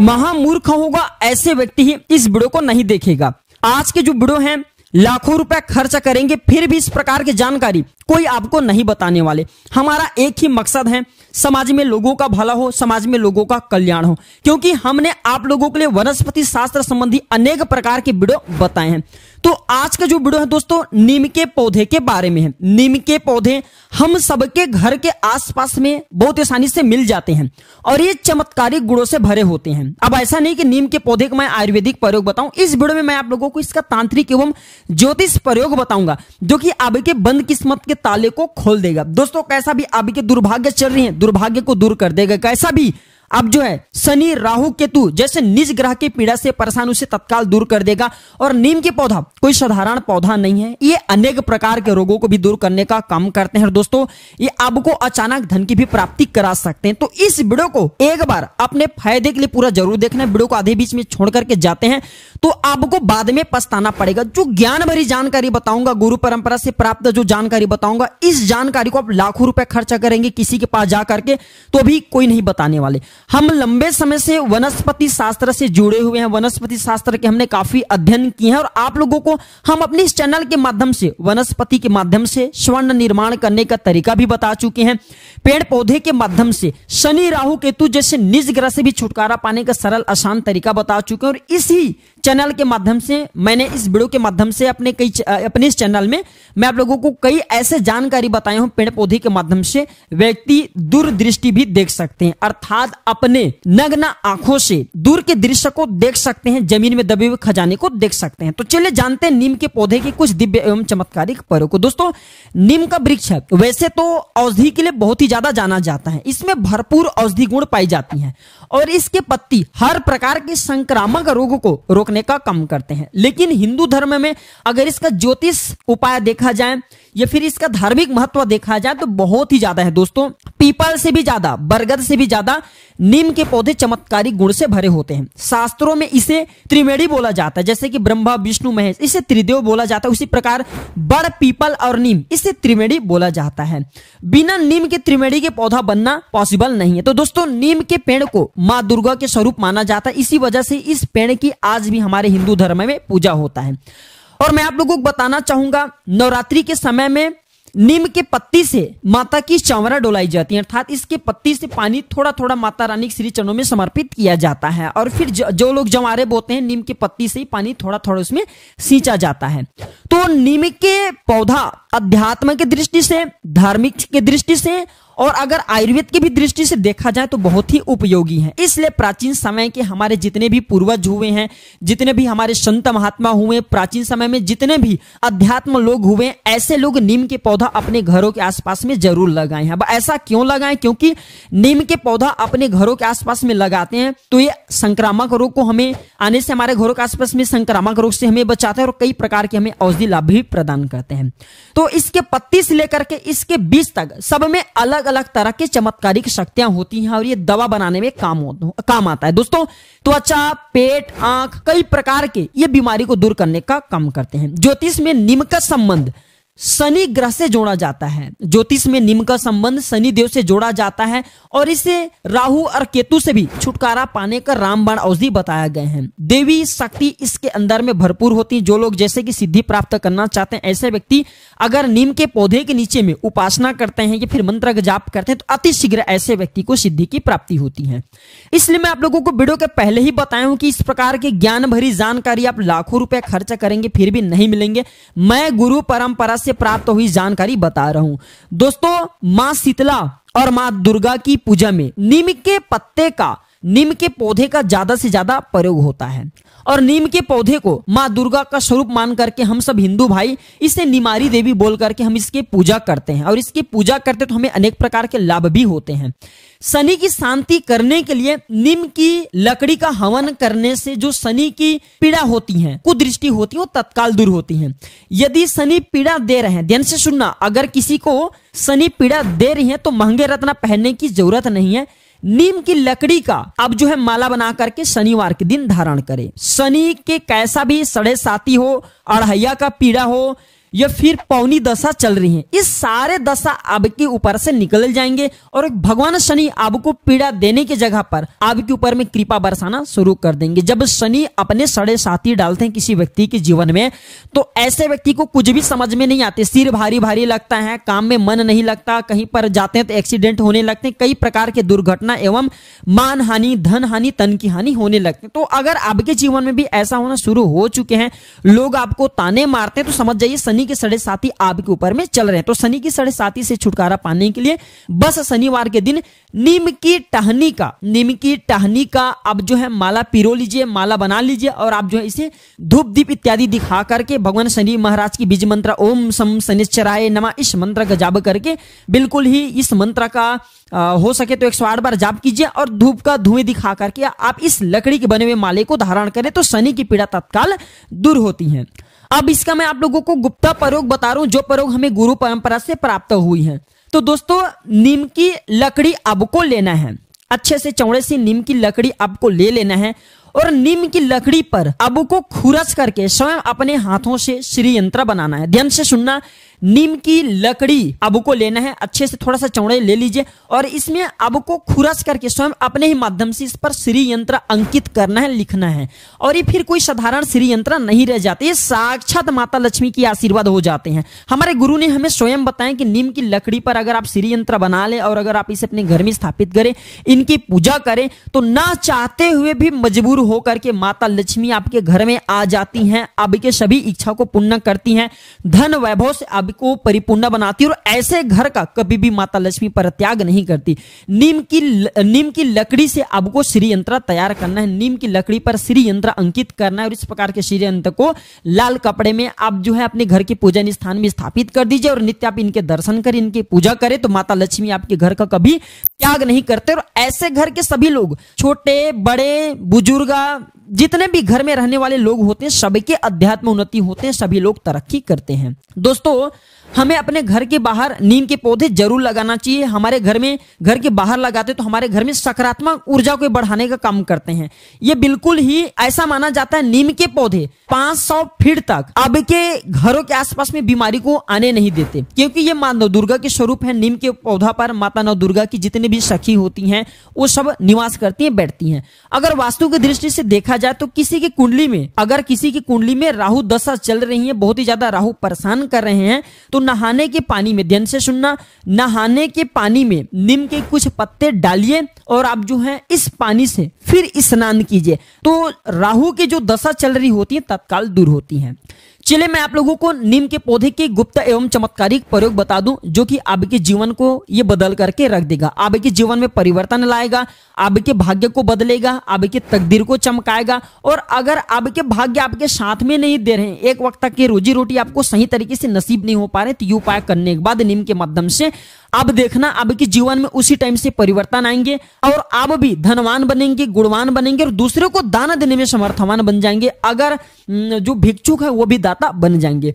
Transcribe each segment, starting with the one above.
महामूर्ख होगा ऐसे व्यक्ति ही इस वीडियो को नहीं देखेगा आज के जो वीडियो हैं लाखों रुपए खर्च करेंगे फिर भी इस प्रकार की जानकारी कोई आपको नहीं बताने वाले हमारा एक ही मकसद है समाज में लोगों का भला हो समाज में लोगों का कल्याण हो क्योंकि हमने आप लोगों के लिए वनस्पति शास्त्र संबंधी अनेक प्रकार के वीडियो बताए हैं तो आज का जो वीडियो है दोस्तों नीम के पौधे के बारे में है नीम के पौधे हम सबके घर के आसपास में बहुत आसानी से मिल जाते हैं और ये चमत्कारिक गुणों से भरे होते हैं अब ऐसा नहीं कि नीम के पौधे का मैं आयुर्वेदिक प्रयोग बताऊं इस वीडियो में मैं आप लोगों को इसका तांत्रिक एवं ज्योतिष प्रयोग बताऊंगा जो कि आपके बंद किस्मत के ताले को खोल देगा दोस्तों कैसा भी अभी के दुर्भाग्य चल रही है दुर्भाग्य को दूर कर देगा कैसा भी अब जो है शनि राहु केतु जैसे निज ग्रह की पीड़ा से परेशान उसे तत्काल दूर कर देगा और नीम के पौधा कोई साधारण पौधा नहीं है ये अनेक प्रकार के रोगों को भी दूर करने का काम करते हैं दोस्तों ये आपको अचानक धन की भी प्राप्ति करा सकते हैं तो इस वीडियो को एक बार अपने फायदे के लिए पूरा जरूर देखना वीडियो को आधे बीच में छोड़ करके जाते हैं तो आपको बाद में पछताना पड़ेगा जो ज्ञान भरी जानकारी बताऊंगा गुरु परंपरा से प्राप्त जो जानकारी बताऊंगा इस जानकारी को आप लाखों रुपए खर्चा करेंगे किसी के पास जाकर के तो भी कोई नहीं बताने वाले हम लंबे समय से वनस्पति शास्त्र से जुड़े हुए हैं वनस्पति शास्त्र के हमने काफी अध्ययन किए हैं और आप लोगों को हम अपने इस चैनल के माध्यम से वनस्पति के माध्यम से स्वर्ण निर्माण करने का तरीका भी बता चुके हैं पेड़ पौधे के माध्यम से शनि राहु केतु जैसे निज ग्रह से भी छुटकारा पाने का सरल आसान तरीका बता चुके हैं और इसी चैनल के माध्यम से मैंने इस वीडियो के माध्यम से अपने कई अपने इस चैनल में मैं आप लोगों को कई ऐसे जानकारी बताया हूँ पेड़ पौधे के माध्यम से व्यक्ति दूरदृष्टि भी देख सकते हैं अर्थात अपने नग्न आंखों से दूर के दृश्य को देख सकते हैं जमीन में दबे हुए खजाने को देख सकते हैं तो चलिए जानते हैं नीम के पौधे के कुछ दिव्य एवं चमत्कारिक पर्व को दोस्तों नीम का वृक्ष वैसे तो औषधि के लिए बहुत ही ज्यादा जाना जाता है इसमें भरपूर औषधि गुण पाई जाती हैं और इसके पत्ती हर प्रकार के संक्रामक रोग को रोकने का काम करते हैं लेकिन हिंदू धर्म में अगर इसका ज्योतिष उपाय देखा जाए या फिर इसका धार्मिक महत्व देखा जाए तो बहुत ही ज्यादा है दोस्तों पीपल से भी ज्यादा बरगद से भी ज्यादा नीम के पौधे चमत्कारी गुण से भरे होते हैं शास्त्रों में इसे त्रिवेणी बोला जाता है जैसे कि ब्रह्मा विष्णु महेश इसे त्रिदेव बोला जाता है उसी प्रकार बड़ पीपल और नीम इसे त्रिवेणी बोला जाता है बिना नीम के त्रिवेणी के पौधा बनना पॉसिबल नहीं है तो दोस्तों नीम के पेड़ को माँ दुर्गा के स्वरूप माना जाता है इसी वजह से इस पेड़ की आज भी हमारे हिंदू धर्म में पूजा होता है और मैं आप लोगों को बताना चाहूंगा नवरात्रि के समय में नीम के पत्ती से माता की चावरा डोलाई जाती है अर्थात इसके पत्ती से पानी थोड़ा थोड़ा माता रानी के श्री चरणों में समर्पित किया जाता है और फिर ज, जो लोग जवारे बोते हैं नीम के पत्ती से ही पानी थोड़ा थोड़ा उसमें सींचा जाता है तो नीम के पौधा अध्यात्म की दृष्टि से धार्मिक की दृष्टि से और अगर आयुर्वेद की भी दृष्टि से देखा जाए तो बहुत ही उपयोगी है इसलिए प्राचीन समय के हमारे जितने भी पूर्वज हुए हैं जितने भी हमारे संत महात्मा हुए प्राचीन समय में जितने भी अध्यात्म लोग हुए ऐसे लोग नीम के पौधा अपने घरों के आसपास में जरूर लगाए हैं अब ऐसा क्यों लगाए क्योंकि नीम के पौधा अपने घरों के आसपास में लगाते हैं तो ये संक्रामक रोग को हमें आने से हमारे घरों के आसपास में संक्रामक रोग से हमें बचाते हैं और कई प्रकार के हमें औषधि लाभ भी प्रदान करते हैं तो इसके पत्ती से लेकर के इसके बीज तक सब में अलग अलग तरह की चमत्कारिक शक्तियां होती हैं और ये दवा बनाने में काम काम आता है दोस्तों त्वचा तो अच्छा, पेट आंख कई प्रकार के ये बीमारी को दूर करने का काम करते हैं ज्योतिष में निम का संबंध शनि ग्रह से जोड़ा जाता है ज्योतिष में निम का संबंध शनि देव से जोड़ा जाता है और इसे राहु और केतु से भी छुटकारा पाने का रामबाण औषधि बताया गए हैं देवी शक्ति इसके अंदर में भरपूर होती है जो लोग जैसे कि सिद्धि प्राप्त करना चाहते हैं ऐसे व्यक्ति अगर नीम के पौधे के नीचे में उपासना करते हैं या फिर मंत्र का जाप करते हैं तो अति शीघ्र ऐसे व्यक्ति को सिद्धि की प्राप्ति होती है इसलिए मैं आप लोगों को वीडियो के पहले ही बताया हूं कि इस प्रकार की ज्ञान भरी जानकारी आप लाखों रुपए खर्च करेंगे फिर भी नहीं मिलेंगे मैं गुरु परंपरा से प्राप्त हुई जानकारी बता रहा हूँ दोस्तों माँ शीतला और माँ दुर्गा की पूजा में नीम के पत्ते का नीम के पौधे का ज्यादा से ज्यादा प्रयोग होता है और नीम के पौधे को माँ दुर्गा का स्वरूप मान करके हम सब हिंदू भाई इसे निमारी देवी बोल करके हम इसकी पूजा करते हैं और इसकी पूजा करते तो हमें अनेक प्रकार के लाभ भी होते हैं शनि की शांति करने के लिए नीम की लकड़ी का हवन करने से जो शनि की पीड़ा होती है कुदृष्टि होती है वो तत्काल दूर होती है यदि शनि पीड़ा दे रहे हैं ध्यान से सुनना अगर किसी को शनि पीड़ा दे रही है तो महंगे रत्न पहनने की जरूरत नहीं है नीम की लकड़ी का अब जो है माला बना करके शनिवार के दिन धारण करें शनि के कैसा भी सड़े साथी हो अढ़ैया का पीड़ा हो या फिर पौनी दशा चल रही है इस सारे दशा आपके ऊपर से निकल जाएंगे और भगवान शनि आपको पीड़ा देने की जगह पर आपके ऊपर में कृपा बरसाना शुरू कर देंगे जब शनि अपने सड़े साथी डालते हैं किसी व्यक्ति के जीवन में तो ऐसे व्यक्ति को कुछ भी समझ में नहीं आते सिर भारी भारी लगता है काम में मन नहीं लगता कहीं पर जाते हैं तो एक्सीडेंट होने लगते हैं कई प्रकार के दुर्घटना एवं मान हानि धन हानि तन की हानि होने लगते तो अगर आपके जीवन में भी ऐसा होना शुरू हो चुके हैं लोग आपको ताने मारते हैं तो समझ जाइए शनि शनि के सड़े साथी आपके ऊपर में चल रहे हैं तो शनि की सड़े साथी से छुटकारा पाने के लिए बस शनिवार के दिन नीम की टहनी का नीम की टहनी का आप जो है माला पिरो लीजिए माला बना लीजिए और आप जो है इसे धूप दीप इत्यादि दिखा करके भगवान शनि महाराज की बीज मंत्र ओम सम शनिश्चराय नमा इस मंत्र का जाप करके बिल्कुल ही इस मंत्र का आ, हो सके तो एक सौ आठ बार जाप कीजिए और धूप का धुएं दिखा करके आप इस लकड़ी के बने हुए माले को धारण करें तो शनि की पीड़ा तत्काल दूर होती है अब इसका मैं आप लोगों को गुप्ता परोग बता रहा हूं जो परोग हमें गुरु परंपरा से प्राप्त हुई है तो दोस्तों नीम की लकड़ी आपको लेना है अच्छे से चौड़े से नीम की लकड़ी आपको ले लेना है और नीम की लकड़ी पर अब को खुरस करके स्वयं अपने हाथों से श्री यंत्र बनाना है ध्यान से सुनना नीम की लकड़ी अब को लेना है अच्छे से थोड़ा सा चौड़े ले लीजिए और इसमें अब को खुरस करके स्वयं अपने ही माध्यम से इस पर श्री यंत्र अंकित करना है लिखना है और ये फिर कोई साधारण श्री यंत्र नहीं रह जाते साक्षात माता लक्ष्मी की आशीर्वाद हो जाते हैं हमारे गुरु ने हमें स्वयं बताया कि नीम की लकड़ी पर अगर आप श्री यंत्र बना ले और अगर आप इसे अपने घर में स्थापित करें इनकी पूजा करें तो ना चाहते हुए भी मजबूर होकर के माता लक्ष्मी आपके घर में आ जाती हैं अब के सभी इच्छा को पूर्ण करती हैं धन वैभव से अब को परिपूर्ण बनाती है और ऐसे घर का कभी भी माता लक्ष्मी परित्याग नहीं करती नीम की नीम की लकड़ी से अब को श्री यंत्र तैयार करना है नीम की लकड़ी पर श्री यंत्र अंकित करना है और इस प्रकार के श्री यंत्र को लाल कपड़े में आप जो है अपने घर के पूजन स्थान में स्थापित कर दीजिए और नित्य आप इनके दर्शन कर इनकी पूजा करें तो माता लक्ष्मी आपके घर का कभी त्याग नहीं करते और ऐसे घर के सभी लोग छोटे बड़े बुजुर्गा जितने भी घर में रहने वाले लोग होते हैं सभी के अध्यात्म उन्नति होते हैं सभी लोग तरक्की करते हैं दोस्तों हमें अपने घर के बाहर नीम के पौधे जरूर लगाना चाहिए हमारे घर में घर के बाहर लगाते तो हमारे घर में सकारात्मक ऊर्जा को बढ़ाने का काम करते हैं ये बिल्कुल ही ऐसा माना जाता है नीम के पौधे 500 फीट तक अब के घरों के आसपास में बीमारी को आने नहीं देते क्योंकि ये माँ नव दुर्गा के स्वरूप है नीम के पौधा पर माता नव दुर्गा की जितनी भी सखी होती है वो सब निवास करती है बैठती है अगर वास्तु की दृष्टि से देखा जाए तो किसी की कुंडली में अगर किसी की कुंडली में राहु दशा चल रही है बहुत ही ज्यादा राहु परेशान कर रहे हैं तो नहाने के पानी में ध्यान से सुनना नहाने के पानी में नीम के कुछ पत्ते डालिए और आप जो है इस पानी से फिर स्नान कीजिए तो राहु की जो दशा चल रही होती है तत्काल दूर होती है चलिए मैं आप लोगों को नीम के पौधे के गुप्त एवं चमत्कारिक प्रयोग बता दूं जो कि आपके जीवन को ये बदल करके रख देगा आपके जीवन में परिवर्तन लाएगा आपके भाग्य को बदलेगा आपके तकदीर को चमकाएगा और अगर आपके भाग्य आपके साथ में नहीं दे रहे एक वक्त तक की रोजी रोटी आपको सही तरीके से नसीब नहीं हो पा रहे तो ये उपाय करने के बाद नीम के माध्यम से अब देखना के जीवन में उसी टाइम से परिवर्तन आएंगे और आप भी धनवान बनेंगे गुणवान बनेंगे और दूसरे को दान देने में समर्थवान बन जाएंगे अगर जो भिक्षुक है वो भी दाता बन जाएंगे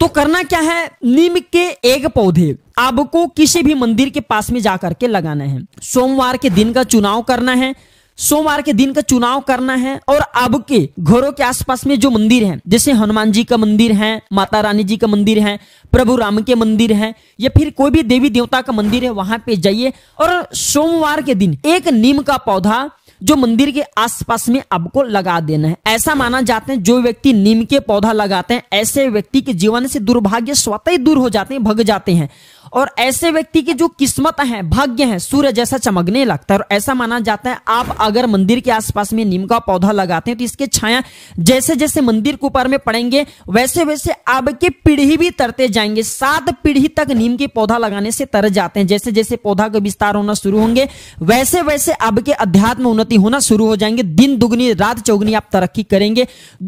तो करना क्या है नीम के एक पौधे आपको किसी भी मंदिर के पास में जाकर के लगाना है सोमवार के दिन का चुनाव करना है सोमवार के दिन का चुनाव करना है और अब के घरों के आसपास में जो मंदिर हैं जैसे हनुमान जी का मंदिर है माता रानी जी का मंदिर है प्रभु राम के मंदिर है या फिर कोई भी देवी देवता का मंदिर है वहां पे जाइए और सोमवार के दिन एक नीम का पौधा जो मंदिर के आसपास में आपको लगा देना है ऐसा माना जाता है जो व्यक्ति नीम के पौधा लगाते हैं ऐसे व्यक्ति के जीवन से दुर्भाग्य स्वतः दूर हो जाते हैं भग जाते हैं और ऐसे व्यक्ति की जो किस्मत है भाग्य है सूर्य जैसा चमकने लगता है और ऐसा माना जाता है आप अगर मंदिर के आसपास में नीम का पौधा लगाते हैं तो इसके छाया जैसे जैसे मंदिर के ऊपर में पड़ेंगे वैसे वैसे आपके पीढ़ी भी तरते जाएंगे सात पीढ़ी तक नीम के पौधा लगाने से तर जाते हैं जैसे जैसे पौधा का विस्तार होना शुरू होंगे वैसे वैसे आपके अध्यात्म उन्नति होना शुरू हो जाएंगे दिन दुगनी रात चौगनी आप तरक्की करेंगे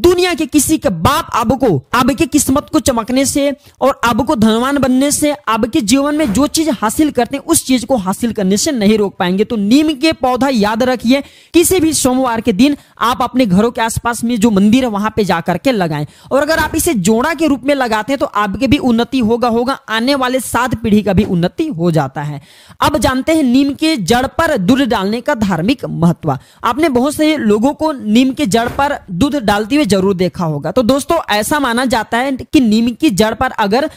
दुनिया के किसी के बाप आपको आपके किस्मत को चमकने से और आपको धनवान बनने से आपकी जीवन में जो चीज हासिल करते हैं उस चीज को हासिल करने से नहीं रोक पाएंगे तो नीम के पौधा याद रखिए किसी भी सोमवार के दिन आप अपने घरों के आसपास में जो मंदिर है वहां पे जाकर के लगाएं और अगर आप इसे जोड़ा के रूप में लगाते हैं तो आपके भी उन्नति होगा होगा आने वाले सात पीढ़ी का भी उन्नति हो जाता है अब जानते हैं नीम के जड़ पर दूध डालने का धार्मिक महत्व आपने बहुत से लोगों को नीम के जड़ पर दूध डालते हुए जरूर देखा होगा तो दोस्तों ऐसा माना जाता है कि नीम की जड़ पर अगर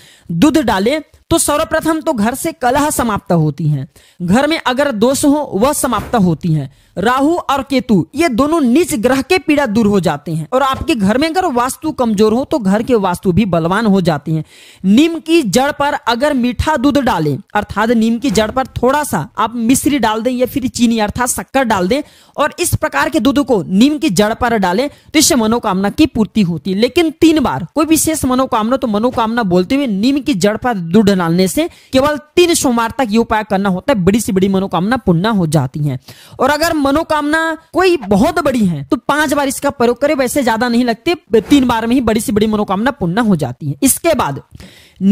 दूध डाले तो सर्वप्रथम तो घर से कलह समाप्त होती है घर में अगर दोष हो वह समाप्त होती है राहु और केतु ये दोनों निज ग्रह के पीड़ा दूर हो जाते हैं और आपके घर में अगर वास्तु कमजोर हो तो घर के वास्तु भी बलवान हो जाती हैं नीम की जड़ पर अगर मीठा दूध डालें अर्थात नीम की जड़ पर थोड़ा सा आप मिश्री डाल दें या फिर चीनी अर्थात शक्कर डाल दें और इस प्रकार के दूध को नीम की जड़ पर डालें तो इससे मनोकामना की पूर्ति होती है लेकिन तीन बार कोई विशेष मनोकामना तो मनोकामना बोलते हुए नीम की जड़ पर दूध डालने से केवल तीन सोमवार तक ये उपाय करना होता है बड़ी से बड़ी मनोकामना पूर्ण हो जाती है और अगर मनोकामना कोई बहुत बड़ी है तो पांच बार इसका प्रयोग करें वैसे ज्यादा नहीं लगते तीन बार में ही बड़ी से बड़ी मनोकामना पूर्ण हो जाती है इसके बाद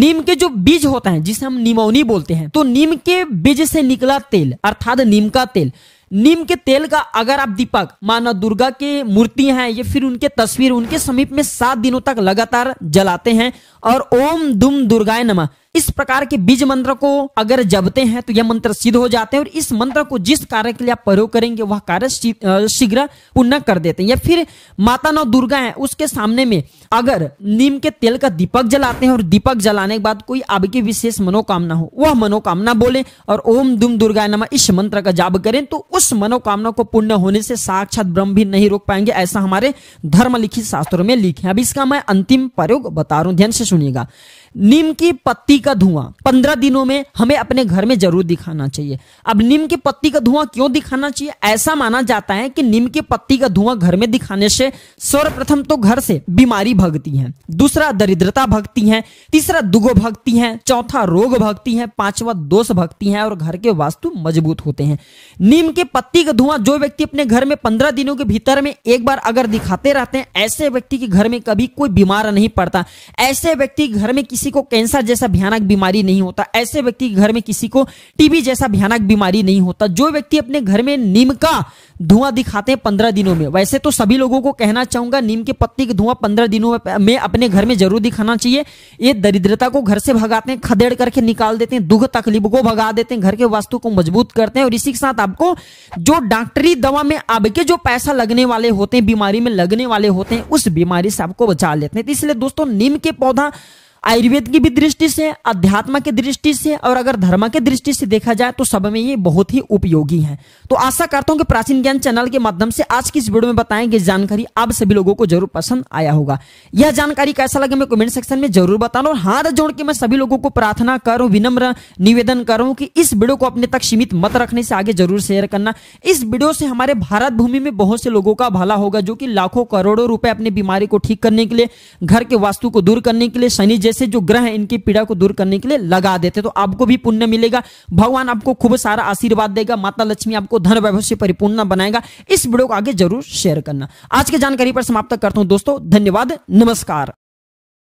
नीम के जो बीज होता है जिसे हम निमौनी बोलते हैं तो नीम के बीज से निकला तेल अर्थात नीम का तेल नीम के तेल का अगर आप दीपक माना दुर्गा के मूर्ति हैं या फिर उनके तस्वीर उनके समीप में सात दिनों तक लगातार जलाते हैं और ओम दुम दुर्गाय नमः इस प्रकार के बीज मंत्र को अगर जपते हैं तो यह मंत्र सिद्ध हो जाते हैं और इस मंत्र को जिस कार्य के लिए आप प्रयोग करेंगे वह कार्य शीघ्र पूर्ण कर देते हैं या फिर माता नौ दुर्गा है उसके सामने में अगर नीम के तेल का दीपक जलाते हैं और दीपक जलाने के बाद कोई आपकी विशेष मनोकामना हो वह मनोकामना बोले और ओम दुम दुर्गा नम इस मंत्र का जाप करें तो उस मनोकामना को पूर्ण होने से साक्षात ब्रह्म भी नहीं रोक पाएंगे ऐसा हमारे धर्म लिखित शास्त्रों में लिखे अब इसका मैं अंतिम प्रयोग बता रहा हूं ध्यान से सुनिएगा नीम की पत्ती का धुआं पंद्रह दिनों में हमें अपने घर में जरूर दिखाना चाहिए अब नीम की पत्ती का धुआं क्यों दिखाना चाहिए ऐसा माना जाता है कि नीम की पत्ती का धुआं घर में दिखाने से सर्वप्रथम तो घर से बीमारी भगती है दूसरा दरिद्रता भगती है तीसरा दुगो भगती है चौथा रोग भगती है पांचवा दोष भगती है और घर के वास्तु मजबूत होते हैं नीम के पत्ती का धुआं जो व्यक्ति अपने घर में पंद्रह दिनों के भीतर में एक बार अगर दिखाते रहते हैं ऐसे व्यक्ति के घर में कभी कोई बीमार नहीं पड़ता ऐसे व्यक्ति घर में किसी किसी को कैंसर जैसा भयानक बीमारी नहीं होता ऐसे व्यक्ति के घर में किसी को टीबी जैसा भयानक बीमारी नहीं होता जो व्यक्ति अपने घर में नीम का धुआं दिखाते हैं पंद्रह दिनों में वैसे तो सभी लोगों को कहना चाहूंगा नीम के पत्ती का धुआं पंद्रह दिनों में अपने घर में जरूर दिखाना चाहिए ये दरिद्रता को घर से भगाते हैं खदेड़ करके निकाल देते हैं दुख तकलीफ को भगा देते हैं घर के वास्तु को मजबूत करते हैं और इसी के साथ आपको जो डॉक्टरी दवा में आपके जो पैसा लगने वाले होते हैं बीमारी में लगने वाले होते हैं उस बीमारी से आपको बचा लेते हैं इसलिए दोस्तों नीम के पौधा आयुर्वेद की भी दृष्टि से अध्यात्म की दृष्टि से और अगर धर्म की दृष्टि से देखा जाए तो सब में ये बहुत ही उपयोगी है तो आशा करता हूं कि प्राचीन ज्ञान चैनल के माध्यम से आज की इस वीडियो में बताएंगे जानकारी आप सभी लोगों को जरूर पसंद आया होगा यह जानकारी कैसा लगे मैं कमेंट सेक्शन में जरूर बताना और हाथ जोड़ के मैं सभी लोगों को प्रार्थना करूं विनम्र निवेदन करूँ कि इस वीडियो को अपने तक सीमित मत रखने से आगे जरूर शेयर करना इस वीडियो से हमारे भारत भूमि में बहुत से लोगों का भला होगा जो कि लाखों करोड़ों रुपए अपनी बीमारी को ठीक करने के लिए घर के वास्तु को दूर करने के लिए शनि जैसे जो ग्रह इनकी पीड़ा को दूर करने के लिए लगा देते तो आपको भी पुण्य मिलेगा भगवान आपको खूब सारा आशीर्वाद देगा माता लक्ष्मी आपको धन वैभव से परिपूर्ण बनाएगा इस वीडियो को आगे जरूर शेयर करना आज की जानकारी पर समाप्त करता हूं दोस्तों धन्यवाद नमस्कार